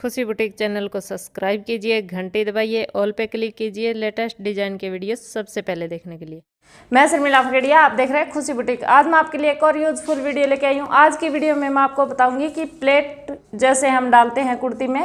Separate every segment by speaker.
Speaker 1: खुशी boutique channel को subscribe कीजिए घंटी दबाइए ऑल पे क्लिक कीजिए लेटेस्ट डिजाइन के वीडियो सबसे पहले देखने के लिए मैं शर्मिला फकड़िया आप देख रहे हैं खुशी बुटीक आज मैं आपके लिए एक और यूजफुल वीडियो लेके आई हूँ आज की वीडियो में मैं आपको बताऊंगी कि प्लेट जैसे हम डालते हैं कुर्ती में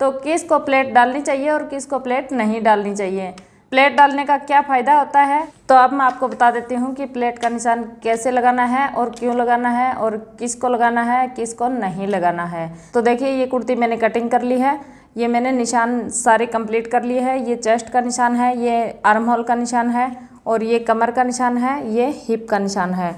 Speaker 1: तो किस को प्लेट डालनी चाहिए और किस को प्लेट नहीं डालनी चाहिए प्लेट डालने का क्या फ़ायदा होता है तो अब मैं आपको बता देती हूँ कि प्लेट का निशान कैसे लगाना है और क्यों लगाना है और किसको लगाना है किसको नहीं लगाना है तो देखिए ये कुर्ती मैंने कटिंग कर ली है ये मैंने निशान सारे कंप्लीट कर लिए हैं ये चेस्ट का निशान है ये आर्म होल का निशान है और ये कमर का निशान है ये हिप का निशान है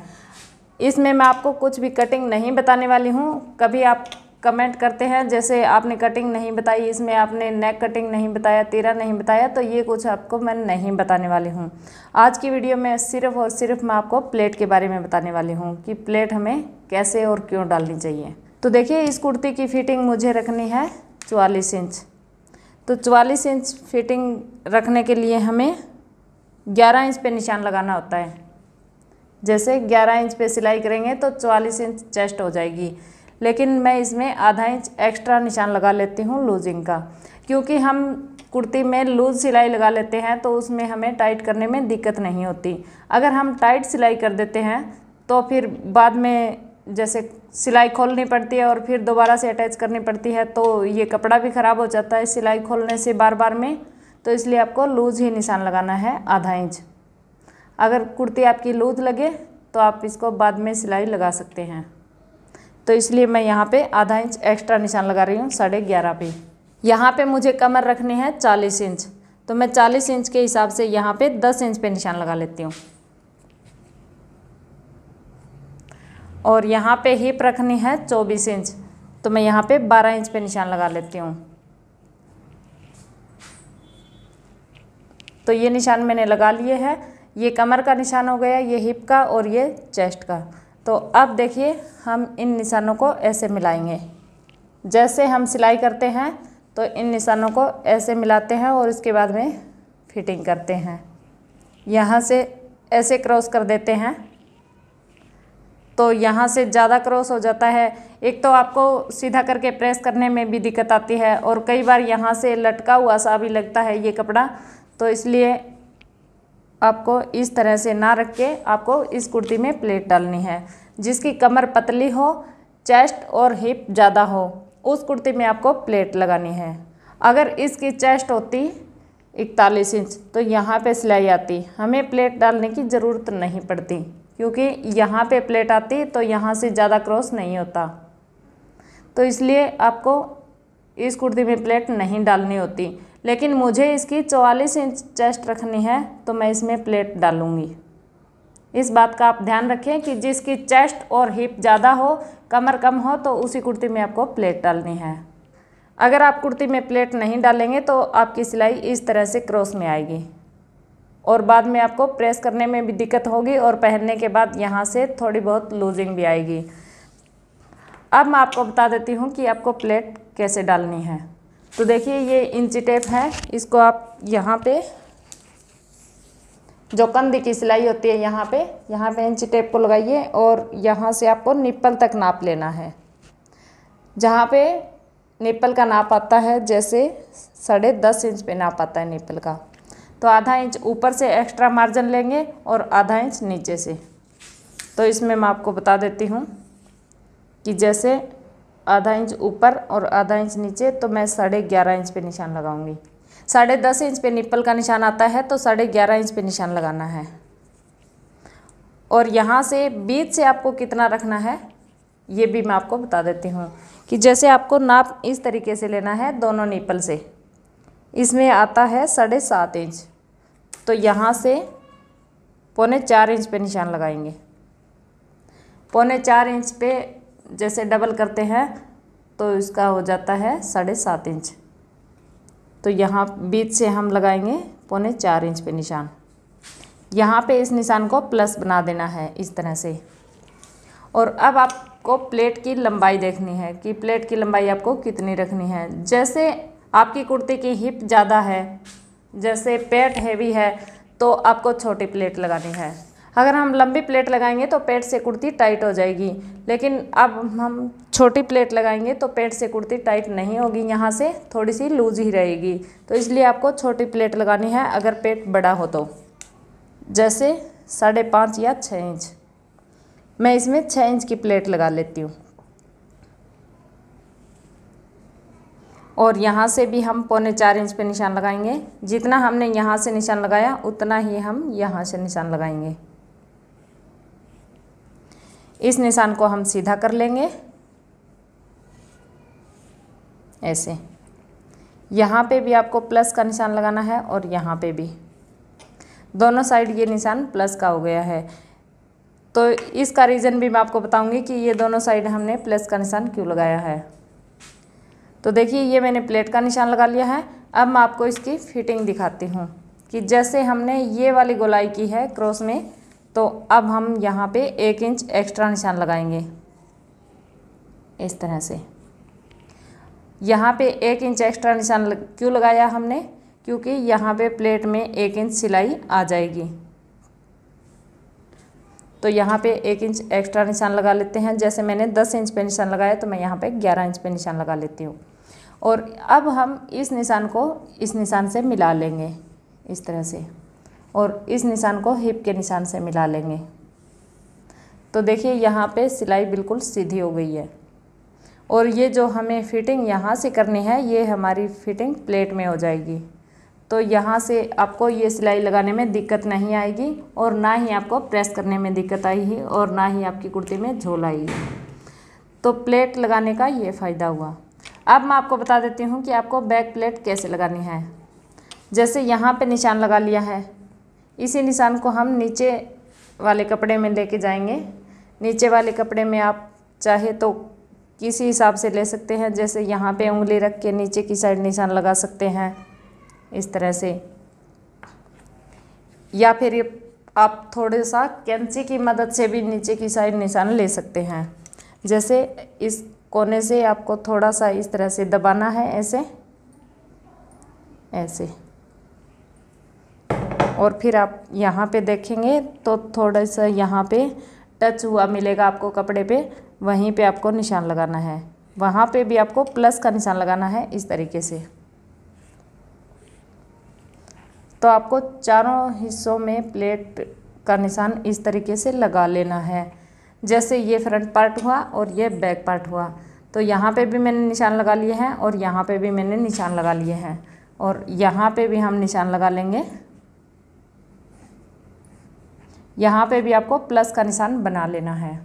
Speaker 1: इसमें मैं आपको कुछ भी कटिंग नहीं बताने वाली हूँ कभी आप कमेंट करते हैं जैसे आपने कटिंग नहीं बताई इसमें आपने नेक कटिंग नहीं बताया तेरा नहीं बताया तो ये कुछ आपको मैं नहीं बताने वाली हूँ आज की वीडियो में सिर्फ और सिर्फ मैं आपको प्लेट के बारे में बताने वाली हूँ कि प्लेट हमें कैसे और क्यों डालनी चाहिए तो देखिए इस कुर्ती की फ़िटिंग मुझे रखनी है चवालीस इंच तो चवालीस इंच फिटिंग रखने के लिए हमें ग्यारह इंच पर निशान लगाना होता है जैसे ग्यारह इंच पे सिलाई करेंगे तो चवालीस इंच चेस्ट हो जाएगी लेकिन मैं इसमें आधा इंच एक्स्ट्रा निशान लगा लेती हूँ लूजिंग का क्योंकि हम कुर्ती में लूज सिलाई लगा लेते हैं तो उसमें हमें टाइट करने में दिक्कत नहीं होती अगर हम टाइट सिलाई कर देते हैं तो फिर बाद में जैसे सिलाई खोलनी पड़ती है और फिर दोबारा से अटैच करनी पड़ती है तो ये कपड़ा भी ख़राब हो जाता है सिलाई खोलने से बार बार में तो इसलिए आपको लूज ही निशान लगाना है आधा इंच अगर कुर्ती आपकी लूज लगे तो आप इसको बाद में सिलाई लगा सकते हैं तो इसलिए मैं यहाँ पे आधा इंच एक्स्ट्रा निशान लगा रही हूँ साढ़े ग्यारह पे यहाँ पे मुझे कमर रखनी है चालीस इंच तो मैं चालीस इंच के हिसाब से यहाँ पे दस इंच पे निशान लगा लेती हूँ और यहाँ पे हिप रखनी है चौबीस इंच तो मैं यहाँ पे बारह इंच पे निशान लगा लेती हूँ तो ये निशान मैंने लगा लिए है ये कमर का निशान हो गया ये हिप का और ये चेस्ट का तो अब देखिए हम इन निशानों को ऐसे मिलाएंगे जैसे हम सिलाई करते हैं तो इन निशानों को ऐसे मिलाते हैं और उसके बाद में फिटिंग करते हैं यहाँ से ऐसे क्रॉस कर देते हैं तो यहाँ से ज़्यादा क्रॉस हो जाता है एक तो आपको सीधा करके प्रेस करने में भी दिक्कत आती है और कई बार यहाँ से लटका हुआ सा भी लगता है ये कपड़ा तो इसलिए आपको इस तरह से ना रख के आपको इस कुर्ती में प्लेट डालनी है जिसकी कमर पतली हो चेस्ट और हिप ज़्यादा हो उस कुर्ती में आपको प्लेट लगानी है अगर इसकी चेस्ट होती इकतालीस इंच तो यहाँ पे सिलाई आती हमें प्लेट डालने की ज़रूरत नहीं पड़ती क्योंकि यहाँ पे प्लेट आती तो यहाँ से ज़्यादा क्रॉस नहीं होता तो इसलिए आपको इस कुर्ती में प्लेट नहीं डालनी होती लेकिन मुझे इसकी चौवालीस इंच चेस्ट रखनी है तो मैं इसमें प्लेट डालूँगी इस बात का आप ध्यान रखें कि जिसकी चेस्ट और हिप ज़्यादा हो कमर कम हो तो उसी कुर्ती में आपको प्लेट डालनी है अगर आप कुर्ती में प्लेट नहीं डालेंगे तो आपकी सिलाई इस तरह से क्रॉस में आएगी और बाद में आपको प्रेस करने में भी दिक्कत होगी और पहनने के बाद यहाँ से थोड़ी बहुत लूजिंग भी आएगी अब मैं आपको बता देती हूँ कि आपको प्लेट कैसे डालनी है तो देखिए ये इंची टेप है इसको आप यहाँ पे जो कंधे की सिलाई होती है यहाँ पे यहाँ पे इंची टेप को लगाइए और यहाँ से आपको निप्पल तक नाप लेना है जहाँ पे निप्पल का नाप आता है जैसे साढ़े दस इंच पे नाप आता है निप्पल का तो आधा इंच ऊपर से एक्स्ट्रा मार्जिन लेंगे और आधा इंच नीचे से तो इसमें मैं आपको बता देती हूँ कि जैसे आधा इंच ऊपर और आधा इंच नीचे तो मैं साढ़े ग्यारह इंच पे निशान लगाऊंगी साढ़े दस इंच पे निप्पल का निशान आता है तो साढ़े ग्यारह इंच पे निशान लगाना है और यहाँ से बीच से आपको कितना रखना है ये भी मैं आपको बता देती हूँ कि जैसे आपको नाप इस तरीके से लेना है दोनों निप्पल से इसमें आता है साढ़े सात इंच तो यहाँ से पौने चार इंच पे निशान लगाएंगे पौने चार इंच पे जैसे डबल करते हैं तो इसका हो जाता है साढ़े सात इंच तो यहाँ बीच से हम लगाएंगे पौने चार इंच पे निशान यहाँ पे इस निशान को प्लस बना देना है इस तरह से और अब आपको प्लेट की लंबाई देखनी है कि प्लेट की लंबाई आपको कितनी रखनी है जैसे आपकी कुर्ती की हिप ज़्यादा है जैसे पेट हैवी है तो आपको छोटी प्लेट लगानी है अगर हम लंबी प्लेट लगाएंगे तो पेट से कुर्ती टाइट हो जाएगी लेकिन अब हम छोटी प्लेट लगाएंगे तो पेट से कुर्ती टाइट नहीं होगी यहाँ से थोड़ी सी लूज ही रहेगी तो इसलिए आपको छोटी प्लेट लगानी है अगर पेट बड़ा हो तो जैसे साढ़े पाँच या छः इंच मैं इसमें छः इंच की प्लेट लगा लेती हूँ और यहाँ से भी हम पौने चार इंच पे निशान लगाएंगे जितना हमने यहाँ से निशान लगाया उतना ही हम यहाँ से निशान लगाएंगे इस निशान को हम सीधा कर लेंगे ऐसे यहाँ पे भी आपको प्लस का निशान लगाना है और यहाँ पे भी दोनों साइड ये निशान प्लस का हो गया है तो इसका रीज़न भी मैं आपको बताऊंगी कि ये दोनों साइड हमने प्लस का निशान क्यों लगाया है तो देखिए ये मैंने प्लेट का निशान लगा लिया है अब मैं आपको इसकी फिटिंग दिखाती हूँ कि जैसे हमने ये वाली गोलाई की है क्रॉस में तो अब हम यहाँ पे एक इंच एक्स्ट्रा निशान लगाएंगे इस तरह से यहाँ पे एक इंच एक्स्ट्रा निशान लग, क्यों लगाया हमने क्योंकि यहाँ पे प्लेट में एक इंच सिलाई आ जाएगी तो यहाँ पे एक इंच एक्स्ट्रा निशान लगा लेते हैं जैसे मैंने दस इंच पे निशान लगाया तो मैं यहाँ पे ग्यारह इंच पे निशान लगा लेती हूँ और अब हम इस निशान को इस निशान से मिला लेंगे इस तरह से और इस निशान को हिप के निशान से मिला लेंगे तो देखिए यहाँ पे सिलाई बिल्कुल सीधी हो गई है और ये जो हमें फिटिंग यहाँ से करनी है ये हमारी फिटिंग प्लेट में हो जाएगी तो यहाँ से आपको ये सिलाई लगाने में दिक्कत नहीं आएगी और ना ही आपको प्रेस करने में दिक्कत आएगी और ना ही आपकी कुर्ती में झोल आएगी तो प्लेट लगाने का ये फ़ायदा हुआ अब मैं आपको बता देती हूँ कि आपको बैक प्लेट कैसे लगानी है जैसे यहाँ पे निशान लगा लिया है इसी निशान को हम नीचे वाले कपड़े में लेके जाएंगे नीचे वाले कपड़े में आप चाहे तो किसी हिसाब से ले सकते हैं जैसे यहाँ पे उंगली रख के नीचे की साइड निशान लगा सकते हैं इस तरह से या फिर आप थोड़े सा कैंची की मदद से भी नीचे की साइड निशान ले सकते हैं जैसे इस कोने से आपको थोड़ा सा इस तरह से दबाना है ऐसे ऐसे और फिर आप यहाँ पे देखेंगे तो थोड़ा सा यहाँ पे टच हुआ मिलेगा आपको कपड़े पे वहीं पे आपको निशान लगाना है वहाँ पे भी आपको प्लस का निशान लगाना है इस तरीके से तो आपको चारों हिस्सों में प्लेट का निशान इस तरीके से लगा लेना है जैसे ये फ्रंट पार्ट हुआ और ये बैक पार्ट हुआ तो यहाँ पे भी मैंने निशान लगा लिए हैं और यहाँ पे भी मैंने निशान लगा लिए हैं और यहाँ पे भी हम निशान लगा लेंगे यहाँ पे भी आपको प्लस का निशान बना लेना है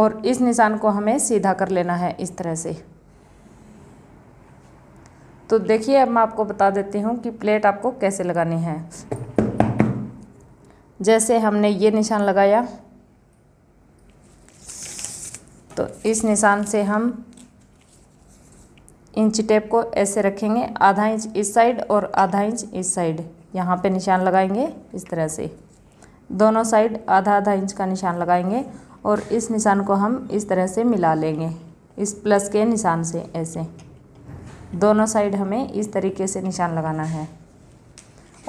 Speaker 1: और इस निशान को हमें सीधा कर लेना है इस तरह से तो देखिए अब मैं आपको बता देती हूँ कि प्लेट आपको कैसे लगानी है जैसे हमने ये निशान लगाया तो इस निशान से हम इंच टेप को ऐसे रखेंगे आधा इंच इस साइड और आधा इंच इस साइड यहाँ पे निशान लगाएंगे इस तरह से दोनों साइड आधा आधा इंच का निशान लगाएंगे और इस निशान को हम इस तरह से मिला लेंगे इस प्लस के निशान से ऐसे दोनों साइड हमें इस तरीके से निशान लगाना है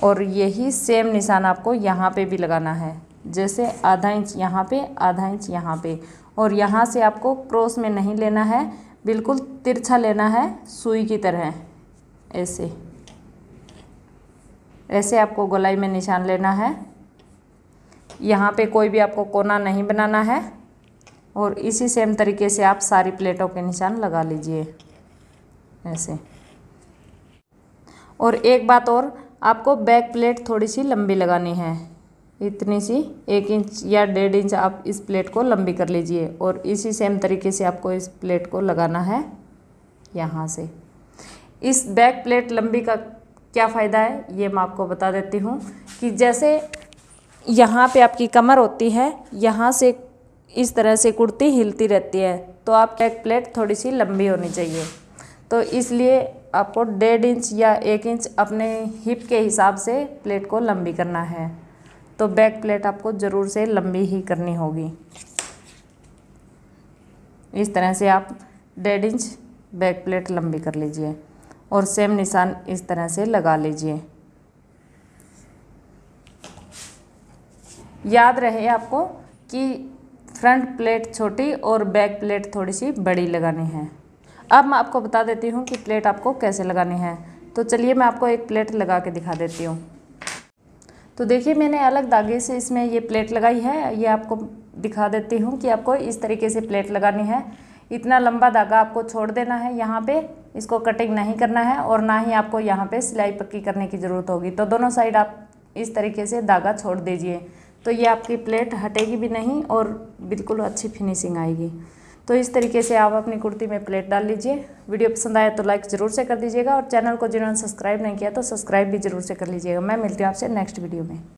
Speaker 1: और यही सेम निशान आपको यहाँ पे भी लगाना है जैसे आधा इंच यहाँ पे आधा इंच यहाँ पे और यहाँ से आपको क्रॉस में नहीं लेना है बिल्कुल तिरछा लेना है सुई की तरह ऐसे ऐसे आपको गोलाई में निशान लेना है यहाँ पे कोई भी आपको कोना नहीं बनाना है और इसी सेम तरीके से आप सारी प्लेटों के निशान लगा लीजिए ऐसे और एक बात और आपको बैक प्लेट थोड़ी सी लंबी लगानी है इतनी सी एक इंच या डेढ़ इंच आप इस प्लेट को लंबी कर लीजिए और इसी सेम तरीके से आपको इस प्लेट को लगाना है यहाँ से इस बैक प्लेट लंबी का क्या फ़ायदा है ये मैं आपको बता देती हूँ कि जैसे यहाँ पे आपकी कमर होती है यहाँ से इस तरह से कुर्ती हिलती रहती है तो आप एक प्लेट थोड़ी सी लंबी होनी चाहिए तो इसलिए आपको डेढ़ इंच या एक इंच अपने हिप के हिसाब से प्लेट को लंबी करना है तो बैक प्लेट आपको ज़रूर से लंबी ही करनी होगी इस तरह से आप डेढ़ इंच बैक प्लेट लंबी कर लीजिए और सेम निशान इस तरह से लगा लीजिए याद रहे आपको कि फ्रंट प्लेट छोटी और बैक प्लेट थोड़ी सी बड़ी लगानी है अब मैं आपको बता देती हूँ कि प्लेट आपको कैसे लगानी है तो चलिए मैं आपको एक प्लेट लगा के दिखा देती हूँ तो देखिए मैंने अलग धागे से इसमें ये प्लेट लगाई है ये आपको दिखा देती हूँ कि आपको इस तरीके से प्लेट लगानी है इतना लंबा धागा आपको छोड़ देना है यहाँ पे इसको कटिंग नहीं करना है और ना ही आपको यहाँ पे सिलाई पक्की करने की ज़रूरत होगी तो दोनों साइड आप इस तरीके से धागा छोड़ दीजिए तो ये आपकी प्लेट हटेगी भी नहीं और बिल्कुल अच्छी फिनिशिंग आएगी तो इस तरीके से आप अपनी कुर्ती में प्लेट डाल लीजिए वीडियो पसंद आया तो लाइक ज़रूर से कर दीजिएगा और चैनल को जिन्होंने सब्सक्राइब नहीं किया तो सब्सक्राइब भी ज़रूर से कर लीजिएगा मैं मिलती हूँ आपसे नेक्स्ट वीडियो में